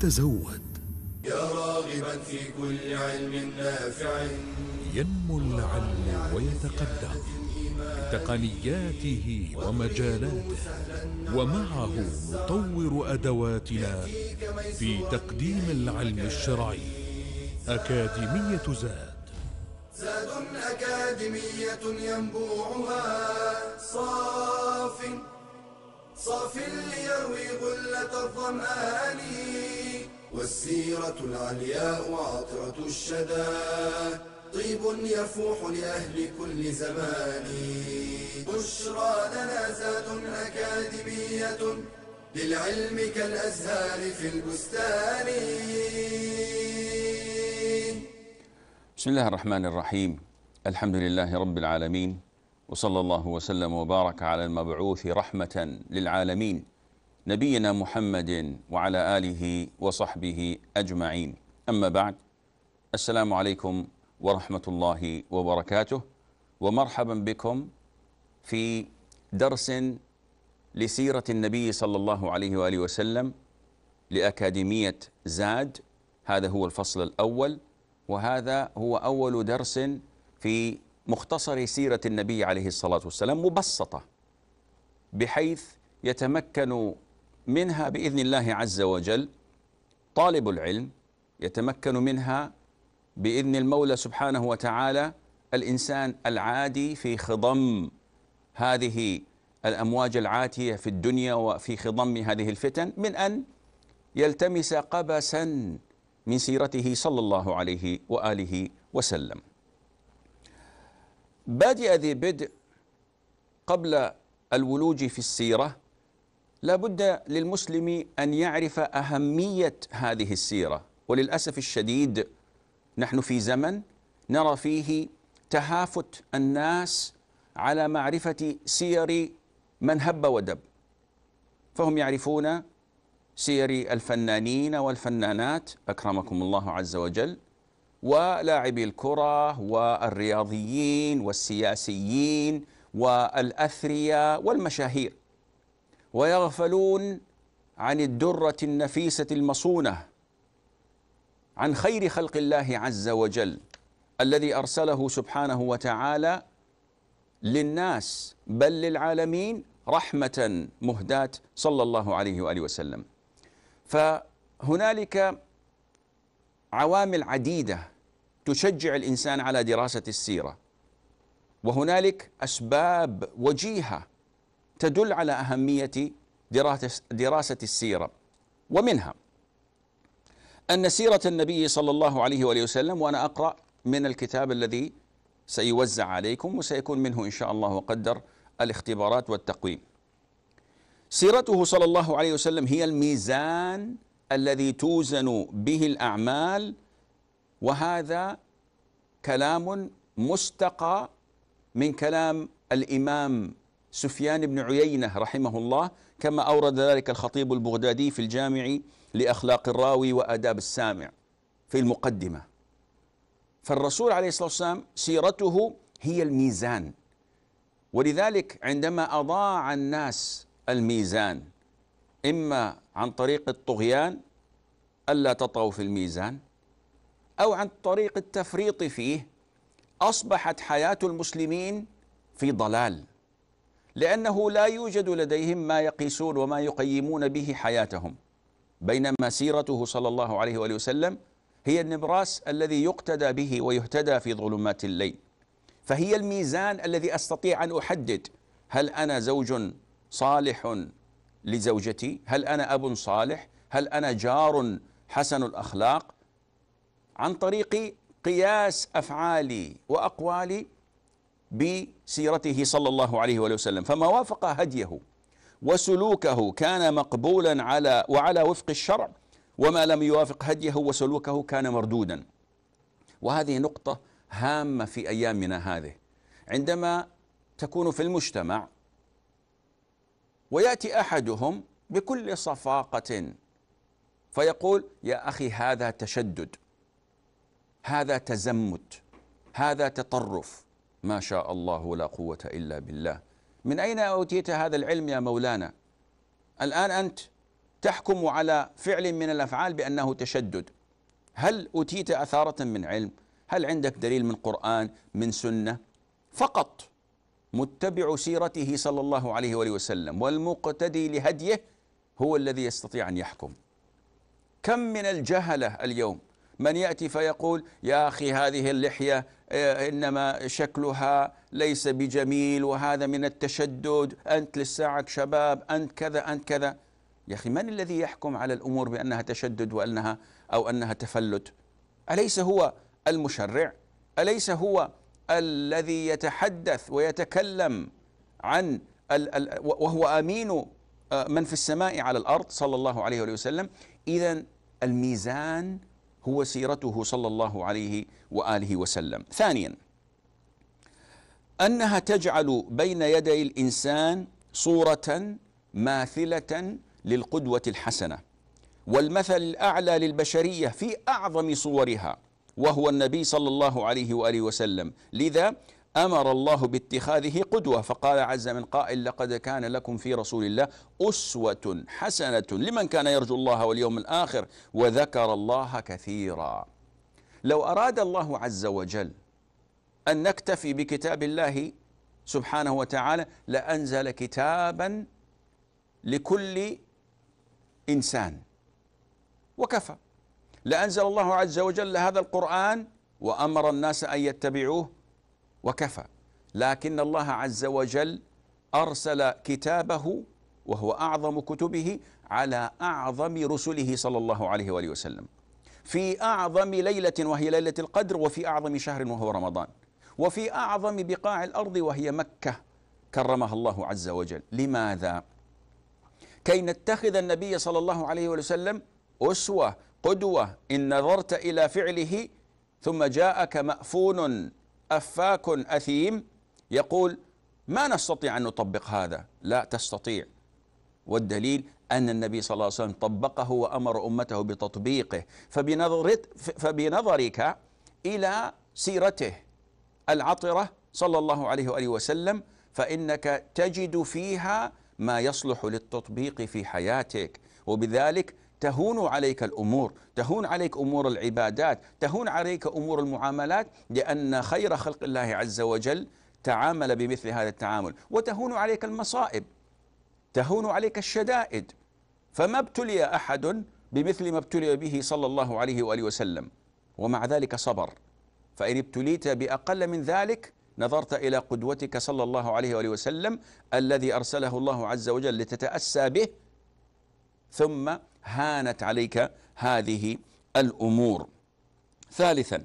تزود يا راغبا في كل علم نافع ينمو العلم ويتقدم بتقنياته ومجالاته ومعه نطور أدواتنا في تقديم العلم الشرعي أكاديمية زاد زاد أكاديمية ينبوعها صاف صاف ليروي غلة الظمآن والسيرة العلياء عطرة الشدى طيب يفوح لأهل كل زمان بشرى لنا زاد أكاديمية للعلم كالأزهار في البستان بسم الله الرحمن الرحيم الحمد لله رب العالمين وصلى الله وسلم وبارك على المبعوث رحمة للعالمين نبينا محمد وعلى آله وصحبه أجمعين أما بعد السلام عليكم ورحمة الله وبركاته ومرحبا بكم في درس لسيرة النبي صلى الله عليه وآله وسلم لأكاديمية زاد هذا هو الفصل الأول وهذا هو أول درس في مختصر سيرة النبي عليه الصلاة والسلام مبسطة بحيث يتمكن منها بإذن الله عز وجل طالب العلم يتمكن منها بإذن المولى سبحانه وتعالى الإنسان العادي في خضم هذه الأمواج العاتية في الدنيا وفي خضم هذه الفتن من أن يلتمس قبسا من سيرته صلى الله عليه وآله وسلم بادئ ذي بدء قبل الولوج في السيرة لابد للمسلم أن يعرف أهمية هذه السيرة وللأسف الشديد نحن في زمن نرى فيه تهافت الناس على معرفة سير من هب ودب فهم يعرفون سير الفنانين والفنانات أكرمكم الله عز وجل ولاعبي الكرة والرياضيين والسياسيين والأثرياء والمشاهير ويغفلون عن الدرة النفيسة المصونة عن خير خلق الله عز وجل الذي أرسله سبحانه وتعالى للناس بل للعالمين رحمة مهداة صلى الله عليه وآله وسلم فهنالك عوامل عديدة تشجع الإنسان على دراسة السيرة وهنالك أسباب وجيهة تدل على أهمية دراسة السيرة ومنها أن سيرة النبي صلى الله عليه وآله وسلم وأنا أقرأ من الكتاب الذي سيوزع عليكم وسيكون منه إن شاء الله وقدر الاختبارات والتقويم سيرته صلى الله عليه وسلم هي الميزان الذي توزن به الأعمال وهذا كلام مستقى من كلام الإمام سفيان بن عيينة رحمه الله كما أورد ذلك الخطيب البغدادي في الجامع لأخلاق الراوي وآداب السامع في المقدمة فالرسول عليه الصلاة والسلام سيرته هي الميزان ولذلك عندما أضاع الناس الميزان إما عن طريق الطغيان ألا تطغوا في الميزان أو عن طريق التفريط فيه أصبحت حياة المسلمين في ضلال لأنه لا يوجد لديهم ما يقيسون وما يقيمون به حياتهم بينما سيرته صلى الله عليه وآله وسلم هي النبراس الذي يقتدى به ويهتدى في ظلمات الليل فهي الميزان الذي أستطيع أن أحدد هل أنا زوج صالح لزوجتي هل أنا أب صالح هل أنا جار حسن الأخلاق عن طريق قياس أفعالي وأقوالي بسيرته صلى الله عليه وآله وسلم فما وافق هديه وسلوكه كان مقبولا على وعلى وفق الشرع وما لم يوافق هديه وسلوكه كان مردودا وهذه نقطة هامة في أيامنا هذه عندما تكون في المجتمع ويأتي أحدهم بكل صفاقة فيقول يا أخي هذا تشدد هذا تزمت هذا تطرف ما شاء الله ولا قوة إلا بالله من أين أوتيت هذا العلم يا مولانا الآن أنت تحكم على فعل من الأفعال بأنه تشدد هل أوتيت أثارة من علم هل عندك دليل من قرآن من سنة فقط متبع سيرته صلى الله عليه وآله وسلم والمقتدي لهديه هو الذي يستطيع أن يحكم كم من الجهلة اليوم من يأتي فيقول يا أخي هذه اللحية إيه، إنما شكلها ليس بجميل وهذا من التشدد أنت لساعك شباب أنت كذا أنت كذا يا أخي من الذي يحكم على الأمور بأنها تشدد وأنها أو أنها تفلت أليس هو المشرع أليس هو الذي يتحدث ويتكلم عن ال ال وهو أمين آه، من في السماء على الأرض صلى الله عليه وسلم إذا الميزان هو سيرته صلى الله عليه وآله وسلم ثانيا أنها تجعل بين يدي الإنسان صورة ماثلة للقدوة الحسنة والمثل الأعلى للبشرية في أعظم صورها وهو النبي صلى الله عليه وآله وسلم لذا أمر الله باتخاذه قدوة فقال عز من قائل لقد كان لكم في رسول الله أسوة حسنة لمن كان يرجو الله واليوم الآخر وذكر الله كثيرا لو أراد الله عز وجل أن نكتفي بكتاب الله سبحانه وتعالى لأنزل كتابا لكل إنسان وكفى لأنزل الله عز وجل هذا القرآن وأمر الناس أن يتبعوه وكفى لكن الله عز وجل أرسل كتابه وهو أعظم كتبه على أعظم رسله صلى الله عليه وآله وسلم في أعظم ليلة وهي ليلة القدر وفي أعظم شهر وهو رمضان وفي أعظم بقاع الأرض وهي مكة كرمها الله عز وجل لماذا؟ كي نتخذ النبي صلى الله عليه وسلم أسوة قدوة إن نظرت إلى فعله ثم جاءك مأفون أفاك أثيم يقول ما نستطيع أن نطبق هذا لا تستطيع والدليل أن النبي صلى الله عليه وسلم طبقه وأمر أمته بتطبيقه فبنظرك إلى سيرته العطرة صلى الله عليه وآله وسلم فإنك تجد فيها ما يصلح للتطبيق في حياتك وبذلك تهون عليك الأمور تهون عليك أمور العبادات تهون عليك أمور المعاملات لأن خير خلق الله عز وجل تعامل بمثل هذا التعامل وتهون عليك المصائب تهون عليك الشدائد فما ابتلي أحد بمثل ما ابتلي به صلى الله عليه وآله وسلم ومع ذلك صبر فإن ابتليت بأقل من ذلك نظرت إلى قدوتك صلى الله عليه وآله وسلم الذي أرسله الله عز وجل لتتأسى به ثم هانت عليك هذه الأمور ثالثا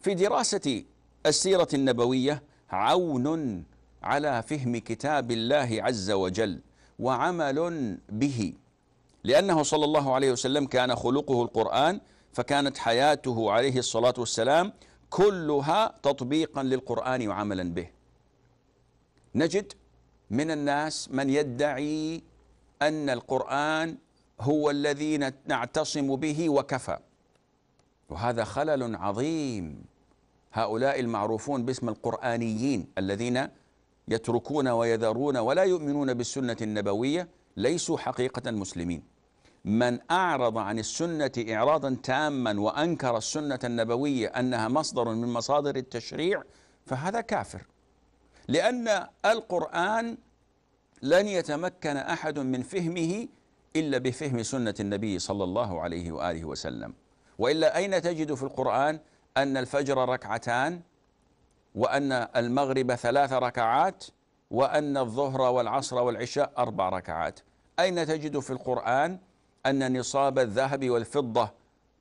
في دراسة السيرة النبوية عون على فهم كتاب الله عز وجل وعمل به لأنه صلى الله عليه وسلم كان خلقه القرآن فكانت حياته عليه الصلاة والسلام كلها تطبيقا للقرآن وعملا به نجد من الناس من يدعي أن القرآن هو الذي نعتصم به وكفى وهذا خلل عظيم هؤلاء المعروفون باسم القرآنيين الذين يتركون ويذرون ولا يؤمنون بالسنة النبوية ليسوا حقيقة مسلمين من أعرض عن السنة إعراضا تاما وأنكر السنة النبوية أنها مصدر من مصادر التشريع فهذا كافر لأن القرآن لن يتمكن أحد من فهمه إلا بفهم سنة النبي صلى الله عليه وآله وسلم وإلا أين تجد في القرآن أن الفجر ركعتان وأن المغرب ثلاث ركعات وأن الظهر والعصر والعشاء أربع ركعات أين تجد في القرآن أن نصاب الذهب والفضة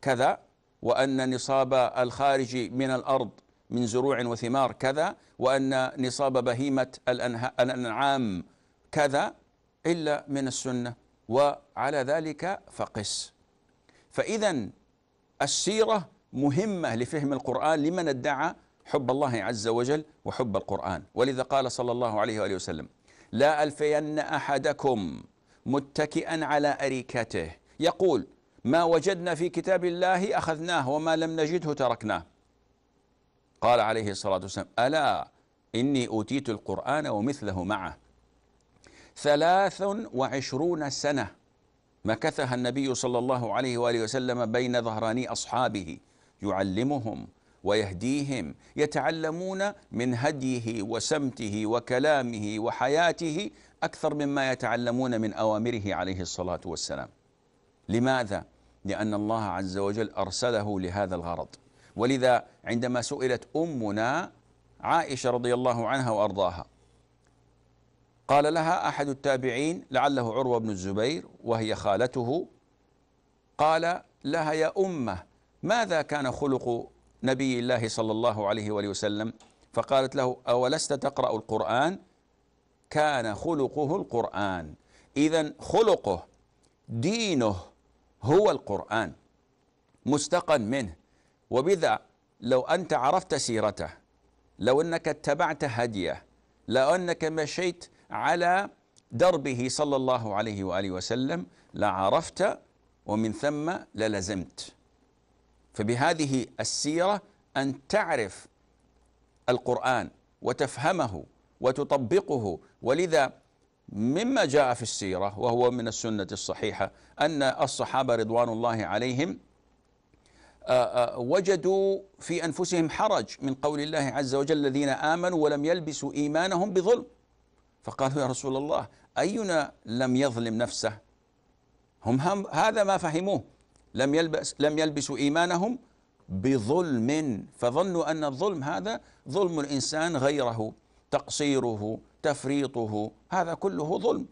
كذا وأن نصاب الخارج من الأرض من زروع وثمار كذا وأن نصاب بهيمة الأنعام كذا إلا من السنة وعلى ذلك فقس فإذا السيرة مهمة لفهم القرآن لمن ادعى حب الله عز وجل وحب القرآن ولذا قال صلى الله عليه وآله وسلم لا ألفين أحدكم متكئا على أريكته يقول ما وجدنا في كتاب الله أخذناه وما لم نجده تركناه قال عليه الصلاة والسلام ألا إني أوتيت القرآن ومثله معه ثلاث وعشرون سنة مكثها النبي صلى الله عليه وآله وسلم بين ظهراني أصحابه يعلمهم ويهديهم يتعلمون من هديه وسمته وكلامه وحياته أكثر مما يتعلمون من أوامره عليه الصلاة والسلام لماذا؟ لأن الله عز وجل أرسله لهذا الغرض ولذا عندما سئلت أمنا عائشة رضي الله عنها وأرضاها قال لها أحد التابعين لعله عروة بن الزبير وهي خالته قال لها يا أمه ماذا كان خلق نبي الله صلى الله عليه وآله وسلم فقالت له أولست تقرأ القرآن كان خلقه القرآن إذا خلقه دينه هو القرآن مستقا منه وبذا لو أنت عرفت سيرته لو أنك اتبعت هديه لو أنك مشيت على دربه صلى الله عليه وآله وسلم لعرفت ومن ثم للزمت فبهذه السيرة أن تعرف القرآن وتفهمه وتطبقه ولذا مما جاء في السيرة وهو من السنة الصحيحة أن الصحابة رضوان الله عليهم آه، آه، وجدوا في أنفسهم حرج من قول الله عز وجل الذين آمنوا ولم يلبسوا إيمانهم بظلم فقالوا يا رسول الله أينا لم يظلم نفسه هم, هم هذا ما فهموه لم يلبس لم يلبسوا إيمانهم بظلم فظنوا أن الظلم هذا ظلم الإنسان غيره تقصيره تفريطه هذا كله ظلم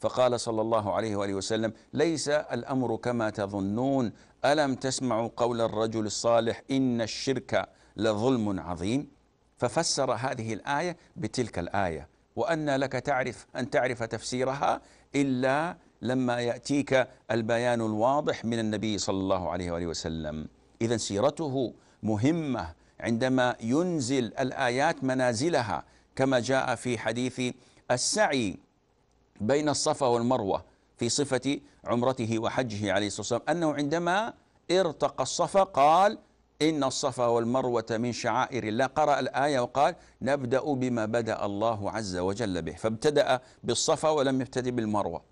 فقال صلى الله عليه واله وسلم: ليس الامر كما تظنون، الم تسمعوا قول الرجل الصالح ان الشرك لظلم عظيم؟ ففسر هذه الايه بتلك الايه، وأن لك تعرف أن تعرف تفسيرها إلا لما يأتيك البيان الواضح من النبي صلى الله عليه وآله وسلم إذا سيرته مهمة عندما ينزل الآيات منازلها كما جاء في حديث السعي بين الصفا والمروة في صفة عمرته وحجه عليه الصلاة والسلام أنه عندما ارتقى الصفا قال إن الصفا والمروة من شعائر الله قرأ الآية وقال نبدأ بما بدأ الله عز وجل به فابتدأ بالصفا ولم يبتدئ بالمروة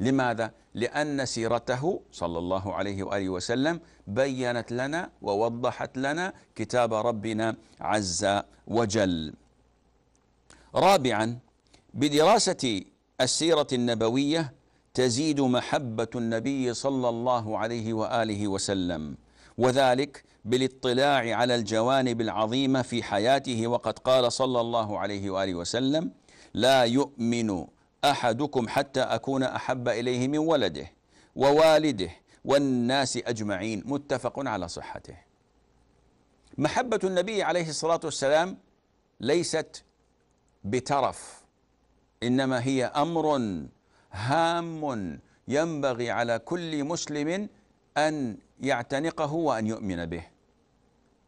لماذا؟ لأن سيرته صلى الله عليه وآله وسلم بيّنت لنا ووضحت لنا كتاب ربنا عز وجل رابعا بدراسة السيرة النبوية تزيد محبة النبي صلى الله عليه وآله وسلم وذلك بالاطلاع على الجوانب العظيمة في حياته وقد قال صلى الله عليه وآله وسلم لا يؤمن أحدكم حتى أكون أحب إليه من ولده ووالده والناس أجمعين متفق على صحته محبة النبي عليه الصلاة والسلام ليست بترف إنما هي أمر هام ينبغي على كل مسلم أن يعتنقه وأن يؤمن به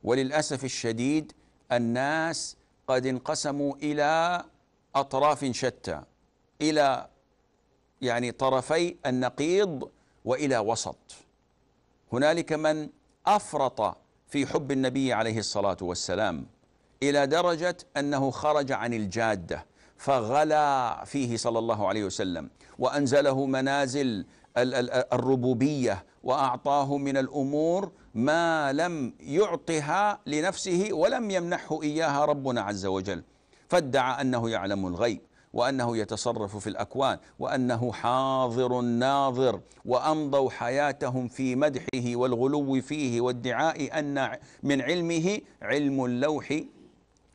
وللأسف الشديد الناس قد انقسموا إلى أطراف شتى إلى يعني طرفي النقيض وإلى وسط هنالك من أفرط في حب النبي عليه الصلاة والسلام إلى درجة أنه خرج عن الجادة فغلا فيه صلى الله عليه وسلم وأنزله منازل الربوبية وأعطاه من الأمور ما لم يعطها لنفسه ولم يمنحه إياها ربنا عز وجل فادعى أنه يعلم الغيب وأنه يتصرف في الأكوان وأنه حاضر ناظر وأمضوا حياتهم في مدحه والغلو فيه وادعاء أن من علمه علم اللوح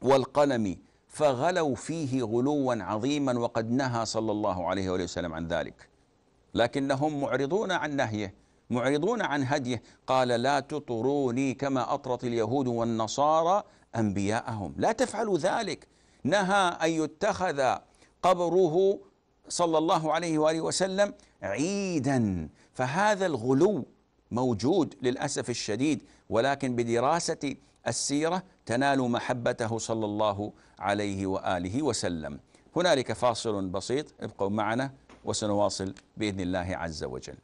والقلم فغلوا فيه غلوا عظيما وقد نهى صلى الله عليه وسلم عن ذلك لكنهم معرضون عن نهيه معرضون عن هديه قال لا تطروني كما أطرت اليهود والنصارى أنبياءهم لا تفعلوا ذلك نهى أن يتخذ قبره صلى الله عليه وآله وسلم عيدا فهذا الغلو موجود للأسف الشديد ولكن بدراسة السيرة تنال محبته صلى الله عليه وآله وسلم هنالك فاصل بسيط ابقوا معنا وسنواصل بإذن الله عز وجل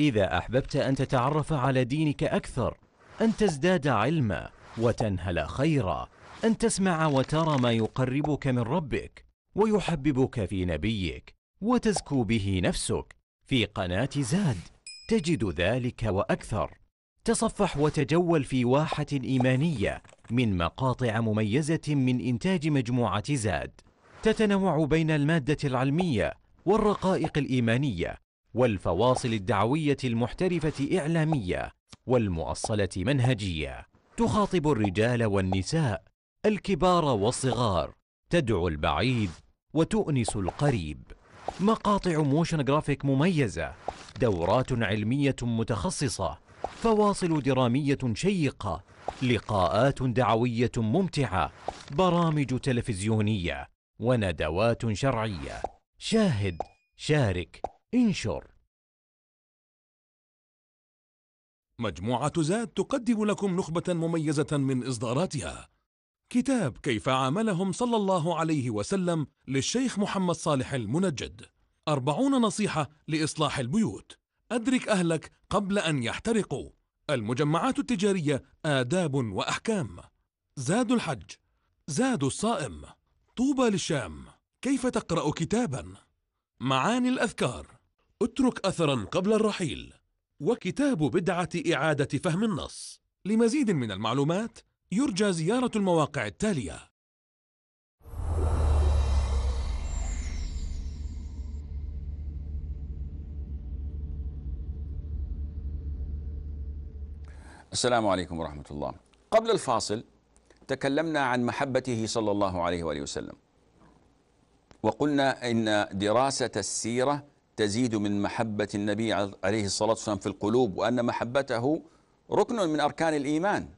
إذا أحببت أن تتعرف على دينك أكثر أن تزداد علما وتنهل خيرا أن تسمع وترى ما يقربك من ربك ويحببك في نبيك وتزكو به نفسك في قناة زاد تجد ذلك وأكثر تصفح وتجول في واحة إيمانية من مقاطع مميزة من إنتاج مجموعة زاد تتنوع بين المادة العلمية والرقائق الإيمانية والفواصل الدعوية المحترفة إعلامية والمؤصلة منهجية تخاطب الرجال والنساء الكبار والصغار تدعو البعيد وتؤنس القريب مقاطع موشن جرافيك مميزة دورات علمية متخصصة فواصل درامية شيقة لقاءات دعوية ممتعة برامج تلفزيونية وندوات شرعية شاهد شارك انشر مجموعة زاد تقدم لكم نخبة مميزة من إصداراتها كتاب كيف عاملهم صلى الله عليه وسلم للشيخ محمد صالح المنجد أربعون نصيحة لإصلاح البيوت أدرك أهلك قبل أن يحترقوا المجمعات التجارية آداب وأحكام زاد الحج زاد الصائم طوبى للشام كيف تقرأ كتابا معاني الأذكار اترك أثرا قبل الرحيل وكتاب بدعة إعادة فهم النص لمزيد من المعلومات يرجى زيارة المواقع التالية السلام عليكم ورحمة الله قبل الفاصل تكلمنا عن محبته صلى الله عليه وآله وسلم وقلنا إن دراسة السيرة تزيد من محبة النبي عليه الصلاة والسلام في القلوب وأن محبته ركن من أركان الإيمان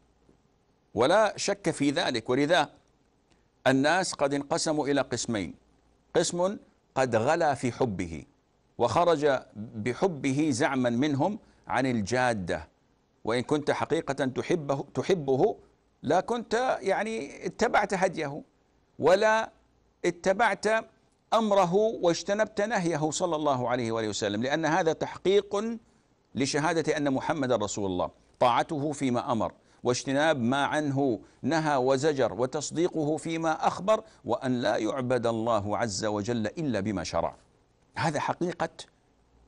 ولا شك في ذلك ولذا الناس قد انقسموا إلى قسمين قسم قد غلا في حبه وخرج بحبه زعما منهم عن الجادة وإن كنت حقيقة تحبه, تحبه لا كنت يعني اتبعت هديه ولا اتبعت امره واجتنبت نهيه صلى الله عليه واله وسلم لان هذا تحقيق لشهاده ان محمد رسول الله طاعته فيما امر واجتناب ما عنه نهى وزجر وتصديقه فيما اخبر وان لا يعبد الله عز وجل الا بما شرع هذا حقيقه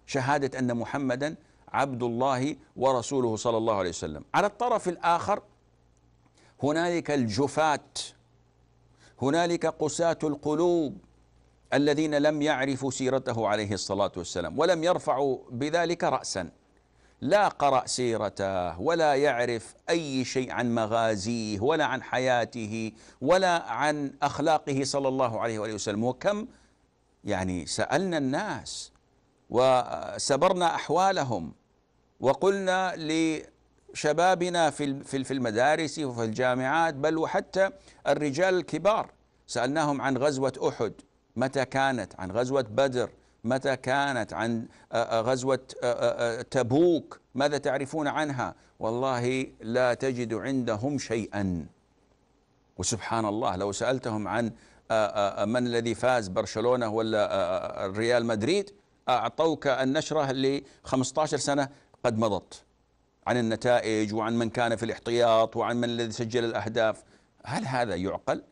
شهاده ان محمدا عبد الله ورسوله صلى الله عليه وسلم على الطرف الاخر هنالك الجفاه هنالك قساه القلوب الذين لم يعرفوا سيرته عليه الصلاة والسلام ولم يرفعوا بذلك رأسا لا قرأ سيرته ولا يعرف أي شيء عن مغازيه ولا عن حياته ولا عن أخلاقه صلى الله عليه وآله وسلم وكم يعني سألنا الناس وسبرنا أحوالهم وقلنا لشبابنا في في المدارس وفي الجامعات بل وحتى الرجال الكبار سألناهم عن غزوة أحد متى كانت عن غزوة بدر متى كانت عن آه، آه، غزوة آه، تبوك ماذا تعرفون عنها والله لا تجد عندهم شيئا وسبحان الله لو سألتهم عن من الذي فاز برشلونة ولا ريال مدريد أعطوك النشرة ل 15 سنة قد مضت عن النتائج وعن من كان في الاحتياط وعن من الذي سجل الأهداف هل هذا يعقل؟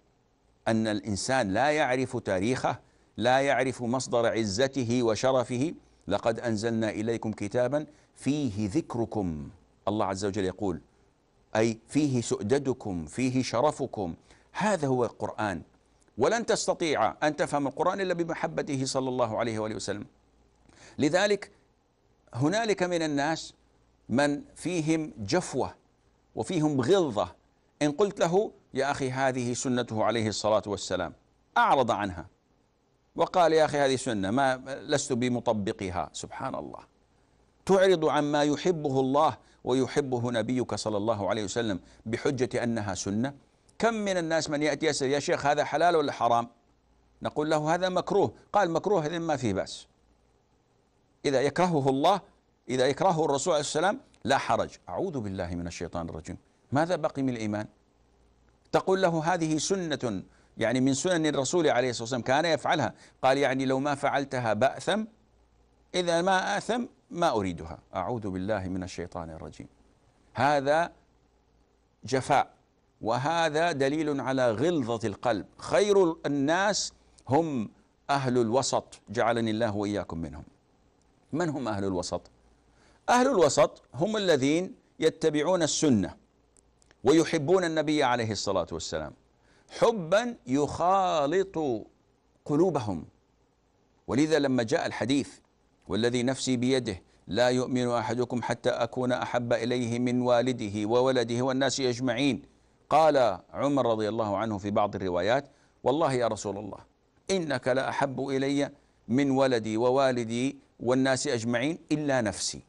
أن الإنسان لا يعرف تاريخه لا يعرف مصدر عزته وشرفه لقد أنزلنا إليكم كتابا فيه ذكركم الله عز وجل يقول أي فيه سؤددكم فيه شرفكم هذا هو القرآن ولن تستطيع أن تفهم القرآن إلا بمحبته صلى الله عليه وآله وسلم لذلك هنالك من الناس من فيهم جفوة وفيهم غلظة إن قلت له يا أخي هذه سنته عليه الصلاة والسلام أعرض عنها وقال يا أخي هذه سنة ما لست بمطبقها سبحان الله تعرض عما يحبه الله ويحبه نبيك صلى الله عليه وسلم بحجة أنها سنة كم من الناس من يأتي يسأل يا شيخ هذا حلال ولا حرام نقول له هذا مكروه قال مكروه إذن ما فيه بأس إذا يكرهه الله إذا يكرهه الرسول عليه السلام لا حرج أعوذ بالله من الشيطان الرجيم ماذا بقي من الإيمان تقول له هذه سنة يعني من سنن الرسول عليه الصلاة والسلام كان يفعلها قال يعني لو ما فعلتها بأثم إذا ما آثم ما أريدها أعوذ بالله من الشيطان الرجيم هذا جفاء وهذا دليل على غلظة القلب خير الناس هم أهل الوسط جعلني الله وإياكم منهم من هم أهل الوسط؟ أهل الوسط هم الذين يتبعون السنة ويحبون النبي عليه الصلاة والسلام حبا يخالط قلوبهم ولذا لما جاء الحديث والذي نفسي بيده لا يؤمن أحدكم حتى أكون أحب إليه من والده وولده والناس أجمعين قال عمر رضي الله عنه في بعض الروايات والله يا رسول الله إنك لا أحب إلي من ولدي ووالدي والناس أجمعين إلا نفسي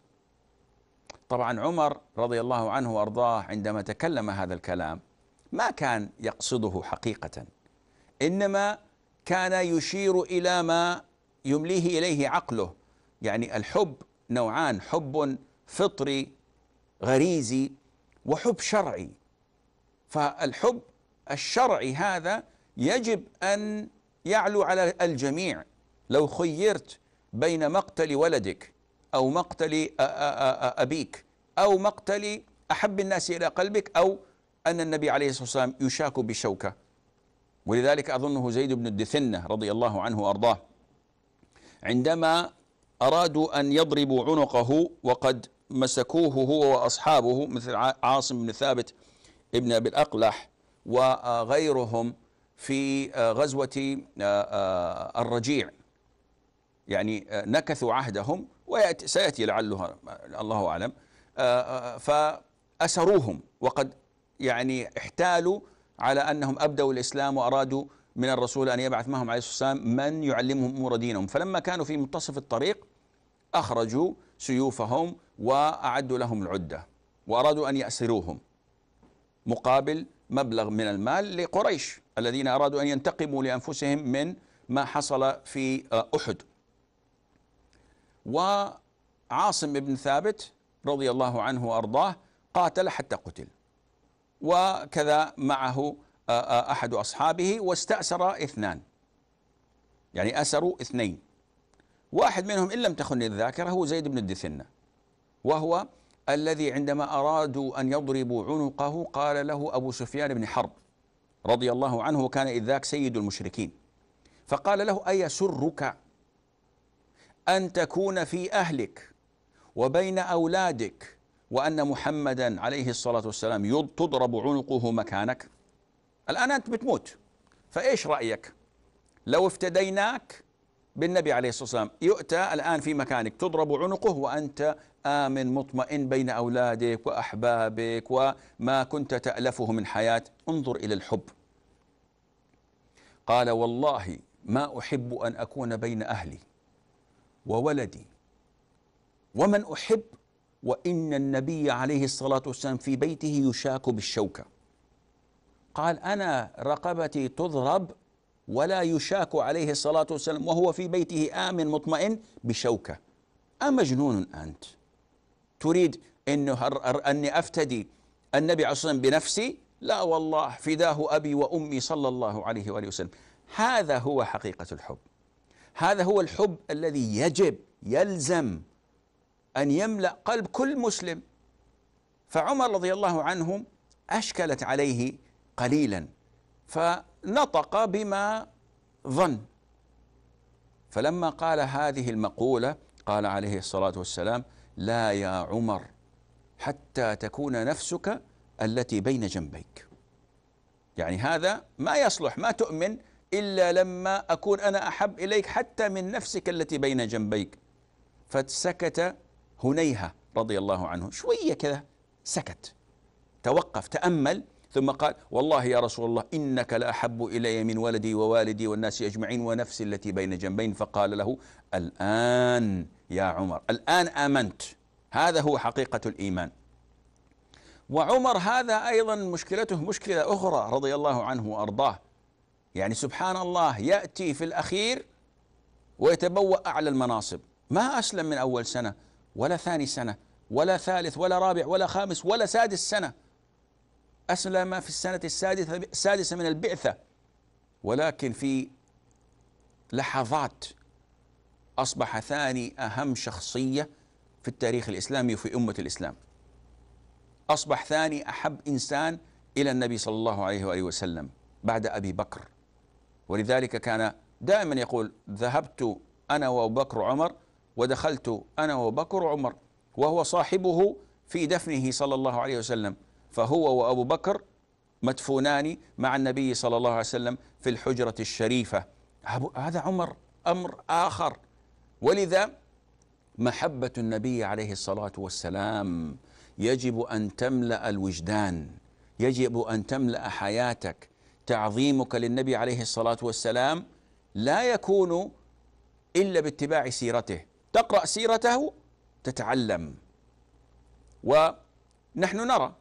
طبعا عمر رضي الله عنه وارضاه عندما تكلم هذا الكلام ما كان يقصده حقيقه انما كان يشير الى ما يمليه اليه عقله يعني الحب نوعان حب فطري غريزي وحب شرعي فالحب الشرعي هذا يجب ان يعلو على الجميع لو خيرت بين مقتل ولدك أو مقتل أبيك أو مقتل أحب الناس إلى قلبك أو أن النبي عليه الصلاة والسلام يشاك بشوكة ولذلك أظنه زيد بن الدثنة رضي الله عنه وأرضاه عندما أرادوا أن يضربوا عنقه وقد مسكوه هو وأصحابه مثل عاصم بن ثابت ابن أبي الأقلح وغيرهم في غزوة الرجيع يعني نكثوا عهدهم ويأتي سيأتي لعلها الله أعلم آه، آه، فأسروهم وقد يعني احتالوا على أنهم أبدوا الإسلام وأرادوا من الرسول أن يبعث معهم عليه الصلاة والسلام من يعلمهم أمور دينهم فلما كانوا في منتصف الطريق أخرجوا سيوفهم وأعدوا لهم العدة وأرادوا أن يأسروهم مقابل مبلغ من المال لقريش الذين أرادوا أن ينتقموا لأنفسهم من ما حصل في آه، أحد وعاصم بن ثابت رضي الله عنه وأرضاه قاتل حتى قتل وكذا معه آه، آه، أحد أصحابه واستأسر اثنان يعني أسروا اثنين واحد منهم إن لم تخن الذاكرة هو زيد بن الدثنة وهو الذي عندما أرادوا أن يضربوا عنقه قال له أبو سفيان بن حرب رضي الله عنه وكان إذ ذاك سيد المشركين فقال له أيسرك أن تكون في أهلك وبين أولادك وأن محمدا عليه الصلاة والسلام تضرب عنقه مكانك الآن أنت بتموت فإيش رأيك لو افتديناك بالنبي عليه الصلاة والسلام يؤتى الآن في مكانك تضرب عنقه وأنت آمن مطمئن بين أولادك وأحبابك وما كنت تألفه من حياة انظر إلى الحب قال والله ما أحب أن أكون بين أهلي وولدي ومن أحب وإن النبي عليه الصلاة والسلام في بيته يشاك بالشوكة قال أنا رقبتي تضرب ولا يشاك عليه الصلاة والسلام وهو في بيته آمن مطمئن بشوكة أمجنون أنت تريد أنه أني أفتدي النبي عليه الصلاة والسلام بنفسي لا والله فداه أبي وأمي صلى الله عليه وآله وسلم هذا هو حقيقة الحب هذا هو الحب الذي يجب يلزم أن يملأ قلب كل مسلم فعمر رضي الله عنه أشكلت عليه قليلا فنطق بما ظن فلما قال هذه المقولة قال عليه الصلاة والسلام لا يا عمر حتى تكون نفسك التي بين جنبيك يعني هذا ما يصلح ما تؤمن إلا لما أكون أنا أحب إليك حتى من نفسك التي بين جنبيك فسكت هنيهة رضي الله عنه شوية كذا سكت توقف تأمل ثم قال والله يا رسول الله إنك لأحب إلي من ولدي ووالدي والناس أجمعين ونفسي التي بين جنبين فقال له الآن يا عمر الآن آمنت هذا هو حقيقة الإيمان وعمر هذا أيضا مشكلته مشكلة أخرى رضي الله عنه وأرضاه يعني سبحان الله يأتي في الأخير ويتبوأ أعلى المناصب ما أسلم من أول سنة ولا ثاني سنة ولا ثالث ولا رابع ولا خامس ولا سادس سنة أسلم في السنة السادسة, السادسة من البعثة ولكن في لحظات أصبح ثاني أهم شخصية في التاريخ الإسلامي وفي أمة الإسلام أصبح ثاني أحب إنسان إلى النبي صلى الله عليه وآله وسلم بعد أبي بكر ولذلك كان دائما يقول ذهبت أنا وأبو بكر عمر ودخلت أنا وأبو بكر عمر وهو صاحبه في دفنه صلى الله عليه وسلم فهو وأبو بكر مدفونان مع النبي صلى الله عليه وسلم في الحجرة الشريفة هذا عمر أمر آخر ولذا محبة النبي عليه الصلاة والسلام يجب أن تملأ الوجدان يجب أن تملأ حياتك تعظيمك للنبي عليه الصلاة والسلام لا يكون إلا باتباع سيرته تقرأ سيرته تتعلم ونحن نرى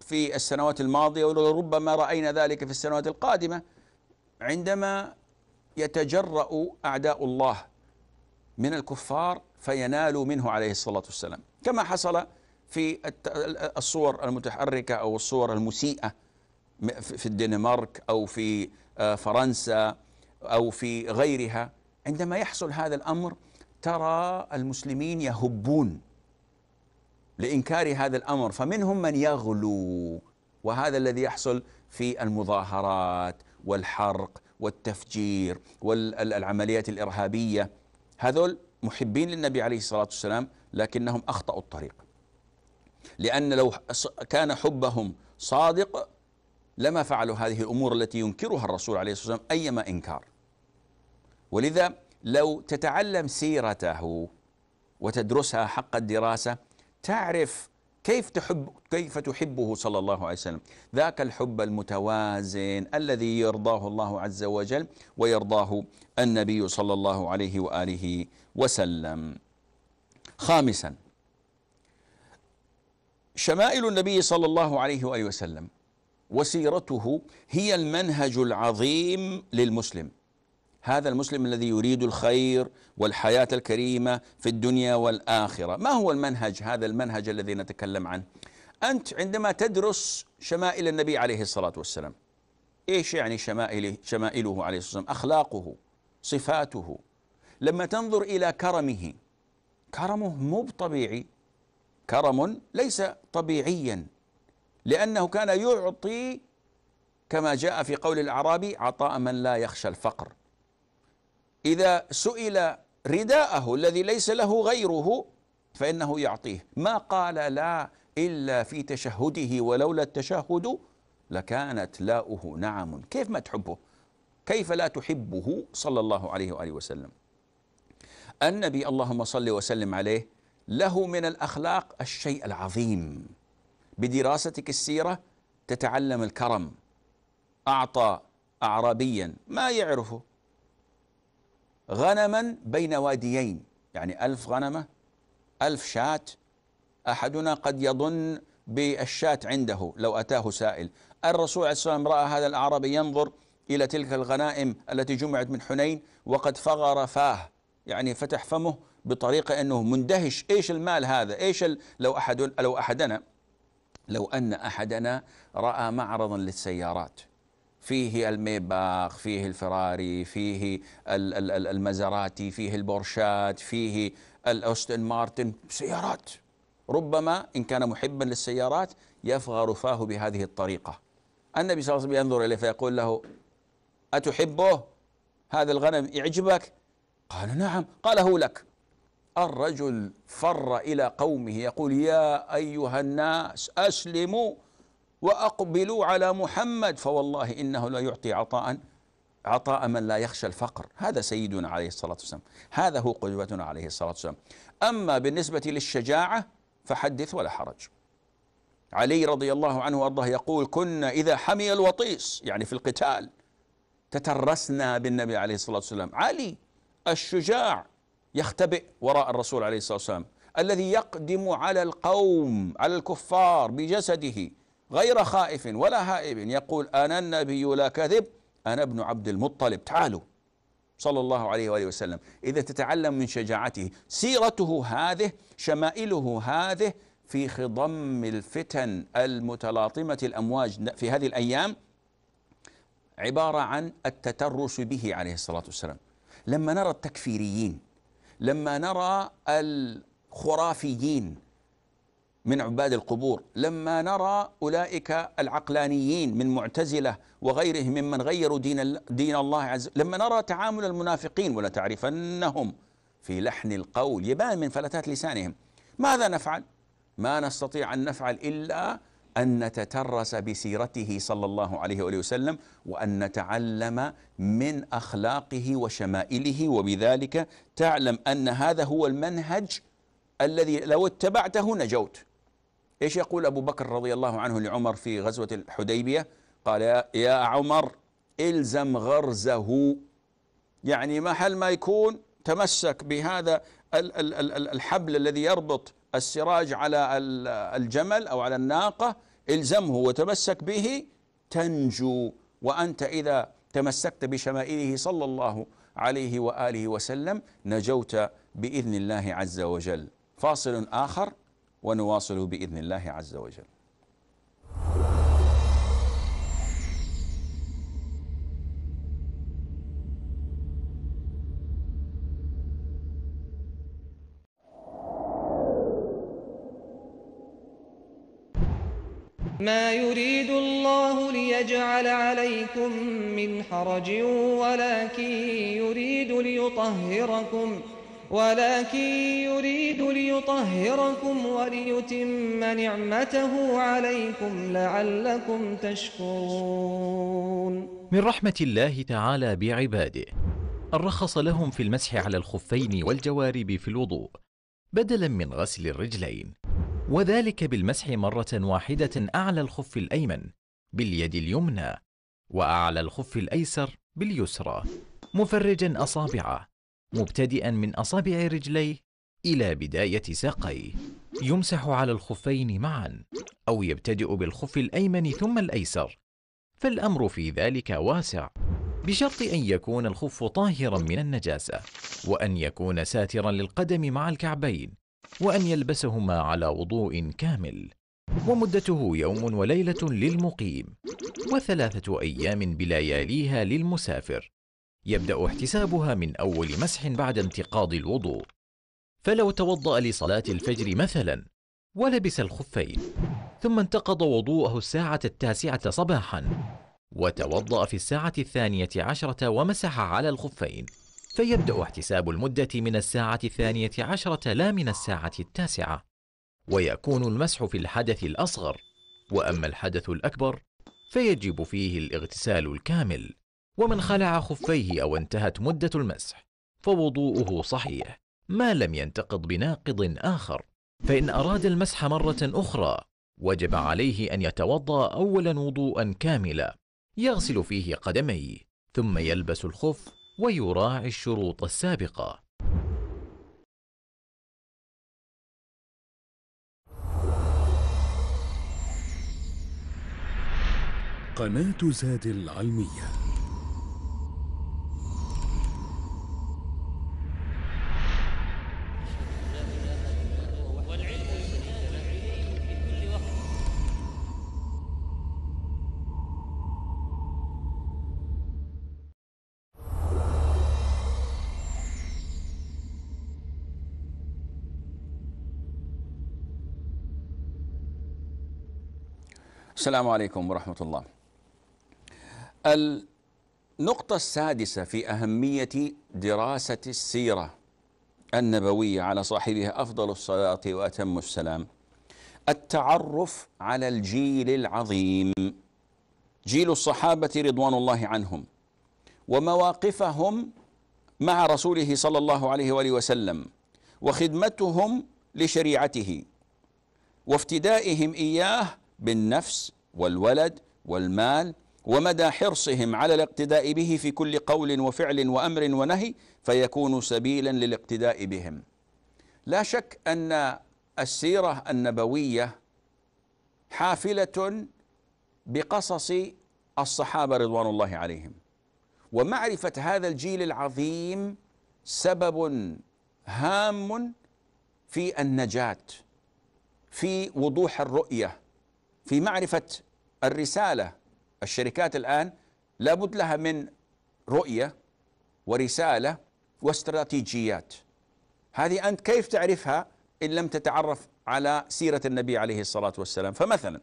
في السنوات الماضية وربما رأينا ذلك في السنوات القادمة عندما يتجرأ أعداء الله من الكفار فينالوا منه عليه الصلاة والسلام كما حصل في الصور المتحركة أو الصور المسيئة في الدنمارك أو في آه، فرنسا أو في غيرها عندما يحصل هذا الأمر ترى المسلمين يهبون لإنكار هذا الأمر فمنهم من يغلو وهذا الذي يحصل في المظاهرات والحرق والتفجير والعمليات الإرهابية هذول محبين للنبي عليه الصلاة والسلام لكنهم أخطأوا الطريق لأن لو كان حبهم صادق لما فعلوا هذه الأمور التي ينكرها الرسول عليه الصلاة والسلام أيما إنكار ولذا لو تتعلم سيرته وتدرسها حق الدراسة تعرف كيف تحب كيف تحبه صلى الله عليه وسلم ذاك الحب المتوازن الذي يرضاه الله عز وجل ويرضاه النبي صلى الله عليه وآله وسلم خامسا شمائل النبي صلى الله عليه وآله وسلم وسيرته هي المنهج العظيم للمسلم هذا المسلم الذي يريد الخير والحياة الكريمة في الدنيا والآخرة ما هو المنهج هذا المنهج الذي نتكلم عنه أنت عندما تدرس شمائل النبي عليه الصلاة والسلام إيش يعني شمائله, شمائله عليه الصلاة والسلام أخلاقه صفاته لما تنظر إلى كرمه كرمه مو طبيعي كرم ليس طبيعيا لأنه كان يعطي كما جاء في قول الأعرابي عطاء من لا يخشى الفقر إذا سئل رداءه الذي ليس له غيره فإنه يعطيه ما قال لا إلا في تشهده ولولا التشهد لكانت لاؤه نعم كيف ما تحبه كيف لا تحبه صلى الله عليه وآله وسلم النبي اللهم صل وسلم عليه له من الأخلاق الشيء العظيم بدراستك السيرة تتعلم الكرم أعطى أعرابيا ما يعرفه غنما بين واديين يعني ألف غنمة ألف شاة أحدنا قد يظن بالشاة عنده لو أتاه سائل الرسول عليه الصلاة والسلام رأى هذا الأعرابي ينظر إلى تلك الغنائم التي جمعت من حنين وقد فغر فاه يعني فتح فمه بطريقة أنه مندهش إيش المال هذا إيش لو أحد لو أحدنا لو أن أحدنا رأى معرضا للسيارات فيه الميباخ فيه الفراري فيه المزراتي فيه البورشات فيه الأوستن مارتن سيارات ربما إن كان محبا للسيارات يفغر فاه بهذه الطريقة النبي صلى الله عليه وسلم ينظر إليه فيقول له أتحبه هذا الغنم يعجبك قال نعم قال هو لك الرجل فر إلى قومه يقول يا أيها الناس أسلموا وأقبلوا على محمد فوالله إنه لا يعطي عطاء عطاء من لا يخشى الفقر هذا سيدنا عليه الصلاة والسلام هذا هو قدوتنا عليه الصلاة والسلام أما بالنسبة للشجاعة فحدث ولا حرج علي رضي الله عنه وارضاه يقول كنا اذا حمي الوطيس يعني في القتال تترسنا بالنبي عليه الصلاه والسلام علي الشجاع يختبئ وراء الرسول عليه الصلاة والسلام الذي يقدم على القوم على الكفار بجسده غير خائف ولا هائب يقول أنا النبي لا كذب أنا ابن عبد المطلب تعالوا صلى الله عليه وآله وسلم إذا تتعلم من شجاعته سيرته هذه شمائله هذه في خضم الفتن المتلاطمة الأمواج في هذه الأيام عبارة عن التترس به عليه الصلاة والسلام لما نرى التكفيريين لما نرى الخرافيين من عباد القبور لما نرى أولئك العقلانيين من معتزلة وغيرهم ممن غيروا دين, دين الله عز وجل لما نرى تعامل المنافقين ولتعرفنهم في لحن القول يبان من فلتات لسانهم ماذا نفعل؟ ما نستطيع أن نفعل إلا أن نتترس بسيرته صلى الله عليه وآله وسلم وأن نتعلم من أخلاقه وشمائله وبذلك تعلم أن هذا هو المنهج الذي لو اتبعته نجوت إيش يقول أبو بكر رضي الله عنه لعمر في غزوة الحديبية قال يا عمر الزم غرزه يعني محل ما يكون تمسك بهذا الحبل الذي يربط السراج على الجمل او على الناقه الزمه وتمسك به تنجو وأنت إذا تمسكت بشمائله صلى الله عليه وآله وسلم نجوت بإذن الله عز وجل فاصل آخر ونواصله بإذن الله عز وجل ما يريد الله ليجعل عليكم من حرج ولكن يريد ليطهركم ولكن يريد ليطهركم وليتم نعمته عليكم لعلكم تشكرون من رحمة الله تعالى بعباده الرخص لهم في المسح على الخفين والجوارب في الوضوء بدلا من غسل الرجلين وذلك بالمسح مرة واحدة أعلى الخف الأيمن باليد اليمنى وأعلى الخف الأيسر باليسرى مفرجا أصابعه مبتدئا من أصابع رجليه إلى بداية ساقيه يمسح على الخفين معا أو يبتدئ بالخف الأيمن ثم الأيسر فالأمر في ذلك واسع بشرط أن يكون الخف طاهرا من النجاسة وأن يكون ساترا للقدم مع الكعبين وأن يلبسهما على وضوء كامل ومدته يوم وليلة للمقيم وثلاثة أيام بلياليها للمسافر يبدأ احتسابها من أول مسح بعد انتقاض الوضوء فلو توضأ لصلاة الفجر مثلا ولبس الخفين ثم انتقض وضوءه الساعة التاسعة صباحا وتوضأ في الساعة الثانية عشرة ومسح على الخفين فيبدأ احتساب المدة من الساعة الثانية عشرة لا من الساعة التاسعة ويكون المسح في الحدث الأصغر وأما الحدث الأكبر فيجب فيه الاغتسال الكامل ومن خلع خفيه أو انتهت مدة المسح فوضوءه صحيح ما لم ينتقض بناقض آخر فإن أراد المسح مرة أخرى وجب عليه أن يتوضأ أولا وضوءا كاملا يغسل فيه قدميه ثم يلبس الخف ويراعي الشروط السابقة قناة زاد العلميه السلام عليكم ورحمة الله النقطة السادسة في أهمية دراسة السيرة النبوية على صاحبها أفضل الصلاة وأتم السلام التعرف على الجيل العظيم جيل الصحابة رضوان الله عنهم ومواقفهم مع رسوله صلى الله عليه وآله وسلم وخدمتهم لشريعته وافتدائهم إياه بالنفس والولد والمال ومدى حرصهم على الاقتداء به في كل قول وفعل وامر ونهي فيكون سبيلا للاقتداء بهم لا شك ان السيره النبويه حافله بقصص الصحابه رضوان الله عليهم ومعرفه هذا الجيل العظيم سبب هام في النجاه في وضوح الرؤيه في معرفه الرسالة الشركات الآن لابد لها من رؤية ورسالة واستراتيجيات هذه أنت كيف تعرفها إن لم تتعرف على سيرة النبي عليه الصلاة والسلام فمثلا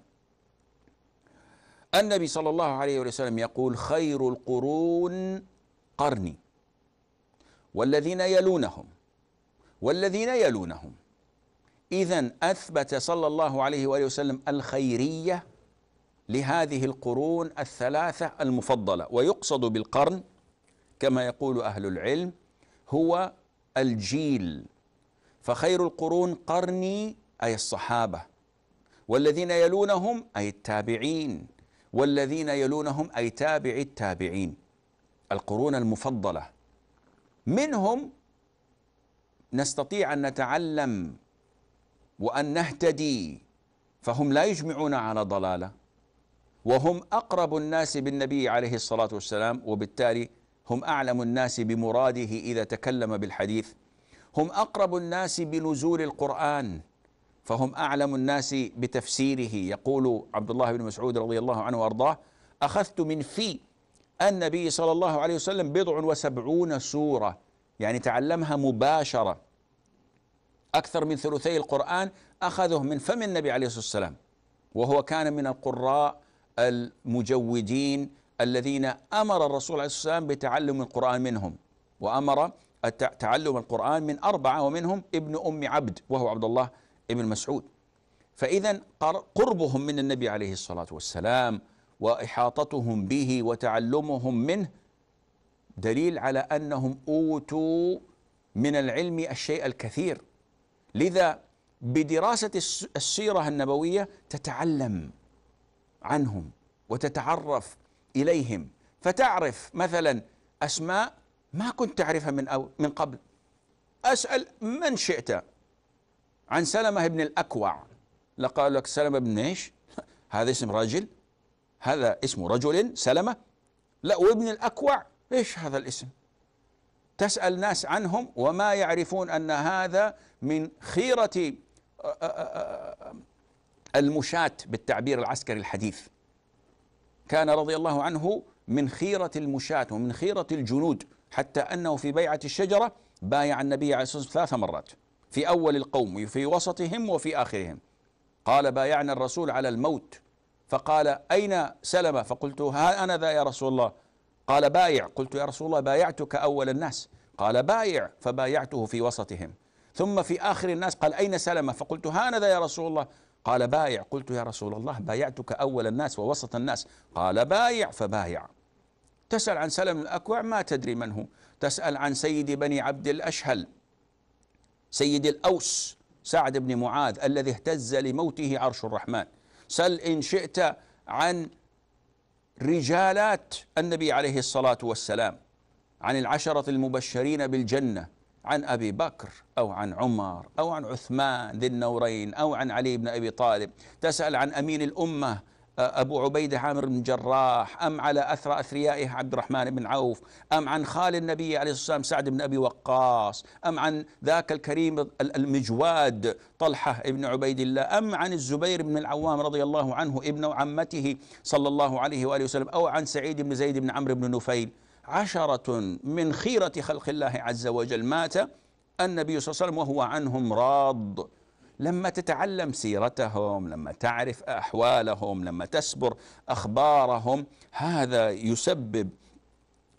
النبي صلى الله عليه وسلم يقول خير القرون قرني والذين يلونهم والذين يلونهم إذا أثبت صلى الله عليه وآله وسلم الخيرية لهذه القرون الثلاثة المفضلة ويقصد بالقرن كما يقول أهل العلم هو الجيل فخير القرون قرني أي الصحابة والذين يلونهم أي التابعين والذين يلونهم أي تابعي التابعين القرون المفضلة منهم نستطيع أن نتعلم وأن نهتدي فهم لا يجمعون على ضلاله وهم أقرب الناس بالنبي عليه الصلاة والسلام وبالتالي هم أعلم الناس بمراده إذا تكلم بالحديث هم أقرب الناس بنزول القرآن فهم أعلم الناس بتفسيره يقول عبد الله بن مسعود رضي الله عنه وأرضاه أخذت من في النبي صلى الله عليه وسلم بضع وسبعون سورة يعني تعلمها مباشرة أكثر من ثلثي القرآن أخذه من فم النبي عليه الصلاة والسلام وهو كان من القراء المجودين الذين أمر الرسول عليه الصلاة والسلام بتعلم القرآن منهم وأمر تعلم القرآن من أربعة ومنهم ابن أم عبد وهو عبد الله ابن مسعود فإذا قربهم من النبي عليه الصلاة والسلام وإحاطتهم به وتعلمهم منه دليل على أنهم أوتوا من العلم الشيء الكثير لذا بدراسة السيرة النبوية تتعلم عنهم وتتعرف اليهم فتعرف مثلا اسماء ما كنت تعرفها من أو من قبل اسال من شئت عن سلمه بن الاكوع لقال لك سلمه بن ايش؟ هذا اسم رجل هذا اسم رجل سلمه لا وابن الاكوع ايش هذا الاسم؟ تسال ناس عنهم وما يعرفون ان هذا من خيره آه، آه، آه، المشاة بالتعبير العسكري الحديث كان رضي الله عنه من خيرة المشاة ومن خيرة الجنود حتى أنه في بيعة الشجرة بايع النبي عليه الصلاة والسلام ثلاث مرات في أول القوم وفي وسطهم وفي آخرهم قال بايعنا الرسول على الموت فقال أين سلمة فقلت ها أنا ذا يا رسول الله قال بايع قلت يا رسول الله بايعتك أول الناس قال بايع فبايعته في وسطهم ثم في آخر الناس قال أين سلمة فقلت ها أنا ذا يا رسول الله قال بايع قلت يا رسول الله بايعتك أول الناس ووسط الناس قال بايع فبايع تسأل عن سلم الأكوع ما تدري من هو تسأل عن سيد بني عبد الأشهل سيد الأوس سعد بن معاذ الذي اهتز لموته عرش الرحمن سل إن شئت عن رجالات النبي عليه الصلاة والسلام عن العشرة المبشرين بالجنة عن أبي بكر أو عن عمر أو عن عثمان ذي النورين أو عن علي بن أبي طالب تسأل عن أمين الأمة أبو عبيدة عامر بن جراح أم على أثرى أثريائه عبد الرحمن بن عوف أم عن خال النبي عليه الصلاة والسلام سعد بن أبي وقاص أم عن ذاك الكريم المجواد طلحة بن عبيد الله أم عن الزبير بن العوام رضي الله عنه ابن عمته صلى الله عليه وآله وسلم أو عن سعيد بن زيد بن عمرو بن نفيل عشرة من خيرة خلق الله عز وجل مات النبي صلى الله عليه وسلم وهو عنهم راض لما تتعلم سيرتهم لما تعرف أحوالهم لما تسبر أخبارهم هذا يسبب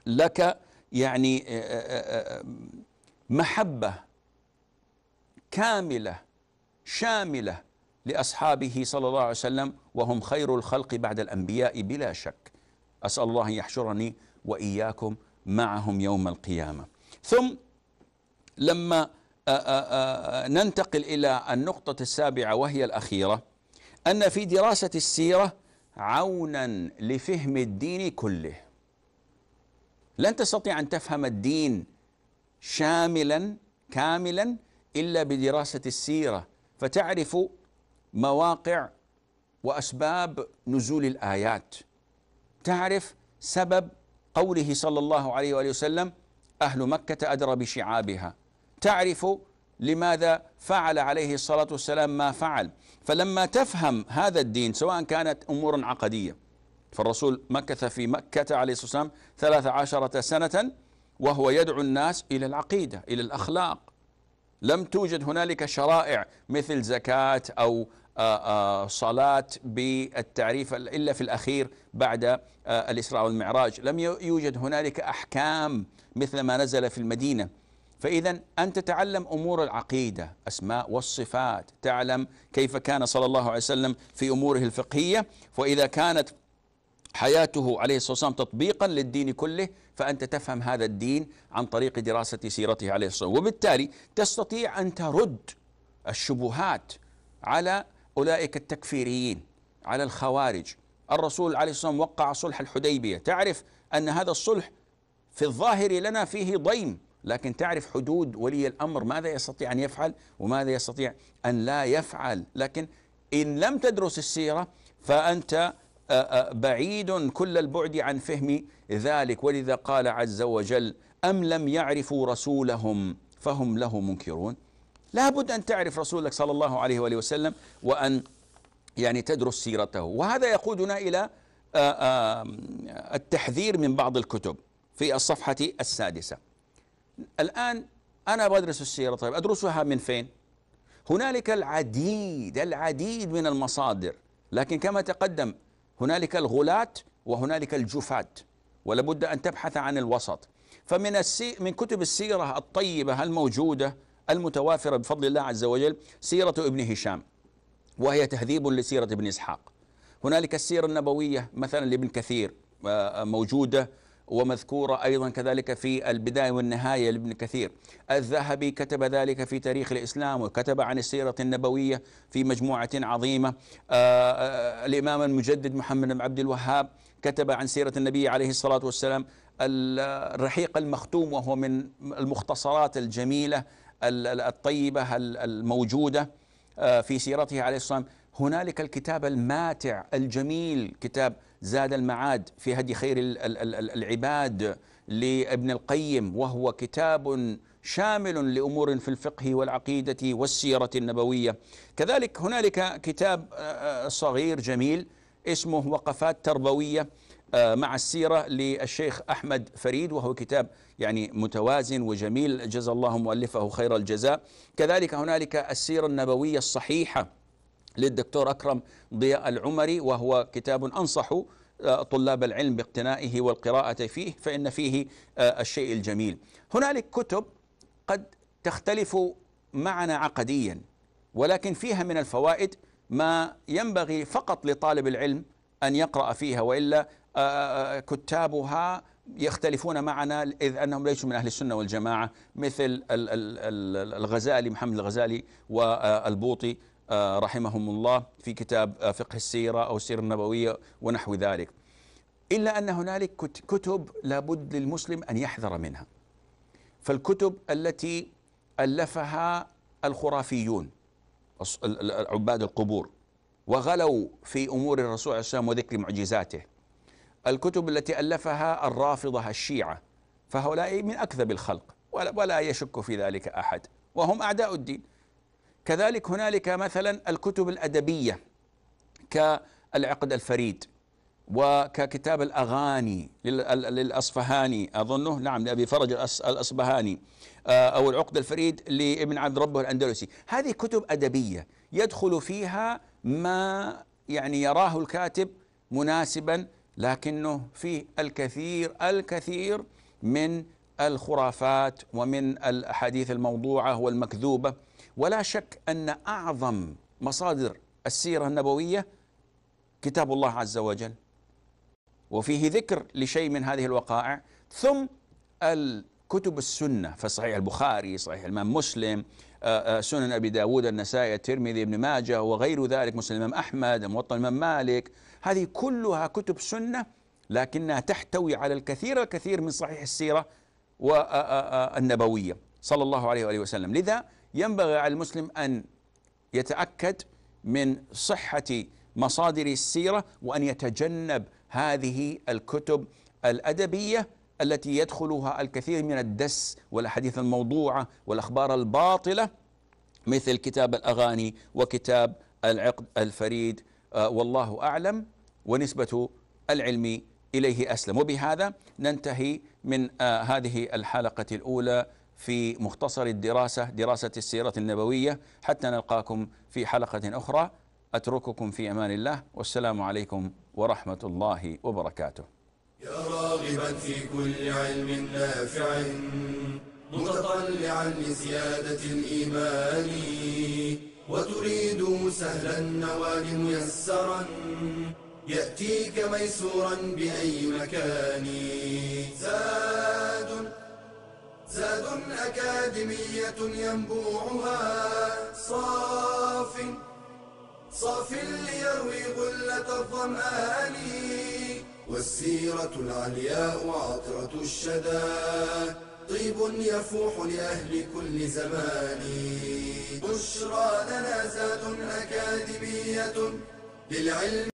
لك يعني آه، آه، آه، محبة كاملة شاملة لأصحابه صلى الله عليه وسلم وهم خير الخلق بعد الأنبياء بلا شك أسأل الله أن يحشرني وإياكم معهم يوم القيامة ثم لما آه، آه، آه، ننتقل إلى النقطة السابعة وهي الأخيرة أن في دراسة السيرة عونا لفهم الدين كله لن تستطيع أن تفهم الدين شاملا كاملا إلا بدراسة السيرة فتعرف مواقع وأسباب نزول الآيات تعرف سبب قوله صلى الله عليه وآله وسلم أهل مكة أدرى بشعابها تعرف لماذا فعل عليه الصلاة والسلام ما فعل فلما تفهم هذا الدين سواء كانت أمور عقدية فالرسول مكث في مكة عليه الصلاة والسلام ثلاث عشرة سنة وهو يدعو الناس إلى العقيدة إلى الأخلاق لم توجد هنالك شرائع مثل زكاة أو صلاة آه، بالتعريف إلا في الأخير بعد آه، الإسراء والمعراج لم يوجد هنالك أحكام مثل ما نزل في المدينة فإذا أن تتعلم أمور العقيدة أسماء والصفات تعلم كيف كان صلى الله عليه وسلم في أموره الفقهية وإذا كانت حياته عليه الصلاة والسلام تطبيقا للدين كله فأنت تفهم هذا الدين عن طريق دراسة سيرته عليه الصلاة والسلام وبالتالي تستطيع أن ترد الشبهات على أولئك التكفيريين على الخوارج الرسول عليه الصلاة والسلام وقع صلح الحديبية تعرف أن هذا الصلح في الظاهر لنا فيه ضيم لكن تعرف حدود ولي الأمر ماذا يستطيع أن يفعل وماذا يستطيع أن لا يفعل لكن إن لم تدرس السيرة فأنت بعيد كل البعد عن فهم ذلك ولذا قال عز وجل أم لم يعرفوا رسولهم فهم له منكرون لابد أن تعرف رسولك صلى الله عليه وآله وسلم وأن يعني تدرس سيرته وهذا يقودنا إلى آه، آه، التحذير من بعض الكتب في الصفحة السادسة الآن أنا بدرس السيرة طيب أدرسها من فين؟ هنالك العديد العديد من المصادر لكن كما تقدم هنالك الغلاة وهنالك الجفاة ولابد أن تبحث عن الوسط فمن السي من كتب السيرة الطيبة الموجودة المتوافرة بفضل الله عز وجل سيرة ابن هشام وهي تهذيب لسيرة ابن إسحاق هنالك السيرة النبوية مثلا لابن كثير آه، آه، موجودة ومذكورة أيضا كذلك في البداية والنهاية لابن كثير الذهبي كتب ذلك في تاريخ الإسلام وكتب عن السيرة النبوية في مجموعة عظيمة آه، الإمام المجدد محمد بن عبد الوهاب كتب عن سيرة النبي عليه الصلاة والسلام الرحيق المختوم وهو من المختصرات الجميلة الطيبة الموجودة آه، في سيرته عليه الصلاة والسلام هنالك الكتاب الماتع الجميل كتاب زاد المعاد في هدي خير العباد لابن القيم وهو كتاب شامل لامور في الفقه والعقيده والسيره النبويه كذلك هنالك كتاب آه، آه، صغير جميل اسمه وقفات تربويه آه، مع السيرة للشيخ أحمد فريد وهو كتاب يعني متوازن وجميل جزا الله مؤلفه خير الجزاء كذلك هنالك السيرة النبوية الصحيحة للدكتور أكرم ضياء العمري وهو كتاب أنصح آه، طلاب العلم باقتنائه والقراءة فيه فإن فيه آه، الشيء الجميل هنالك كتب قد تختلف معنا عقديا ولكن فيها من الفوائد ما ينبغي فقط لطالب العلم أن يقرأ فيها وإلا آه، آه، آه، كتابها يختلفون معنا إذ أنهم ليسوا من أهل السنة والجماعة مثل الغزالي محمد الغزالي والبوطي رحمهم الله في كتاب فقه السيرة أو السيرة النبوية ونحو ذلك إلا أن هنالك كتب لابد للمسلم أن يحذر منها فالكتب التي ألفها الخرافيون عباد القبور وغلوا في أمور الرسول عليه والسلام وذكر معجزاته الكتب التي ألفها الرافضة الشيعة فهؤلاء من أكذب الخلق ولا يشك في ذلك أحد وهم أعداء الدين كذلك هنالك مثلا الكتب الأدبية كالعقد الفريد وككتاب الأغاني للأصفهاني أظنه نعم لأبي فرج الأصفهاني آه، أو العقد الفريد لابن عبد ربه الأندلسي هذه كتب أدبية يدخل فيها ما يعني يراه الكاتب مناسبا لكنه فيه الكثير الكثير من الخرافات ومن الاحاديث الموضوعه والمكذوبه ولا شك ان اعظم مصادر السيره النبويه كتاب الله عز وجل وفيه ذكر لشيء من هذه الوقائع ثم الكتب السنه فصحيح البخاري صحيح الامام مسلم آه، آه، سنن ابي داود النسائي الترمذي ابن ماجه وغير ذلك مسلم الامام احمد موطن الامام مالك هذه كلها كتب سنة لكنها تحتوي على الكثير الكثير من صحيح السيرة والنبوية صلى الله عليه وآله وسلم لذا ينبغي على المسلم أن يتأكد من صحة مصادر السيرة وأن يتجنب هذه الكتب الأدبية التي يدخلها الكثير من الدس والأحاديث الموضوعة والأخبار الباطلة مثل كتاب الأغاني وكتاب العقد الفريد أه، والله أعلم ونسبة العلم إليه أسلم وبهذا ننتهي من آه، هذه الحلقة الأولى في مختصر الدراسة دراسة السيرة النبوية حتى نلقاكم في حلقة أخرى أترككم في أمان الله والسلام عليكم ورحمة الله وبركاته يا راغبا في كل علم نافع متطلعا لزيادة الإيمان وتريد سهلا النوال ميسرا يأتيك ميسورا بأي مكان زاد زاد أكاديمية ينبوعها صاف صاف ليروي غلة الظمآن والسيرة العلياء عطرة الشدى طيب يفوح لأهل كل زمان بشرى لنا زاد أكاديمية للعلم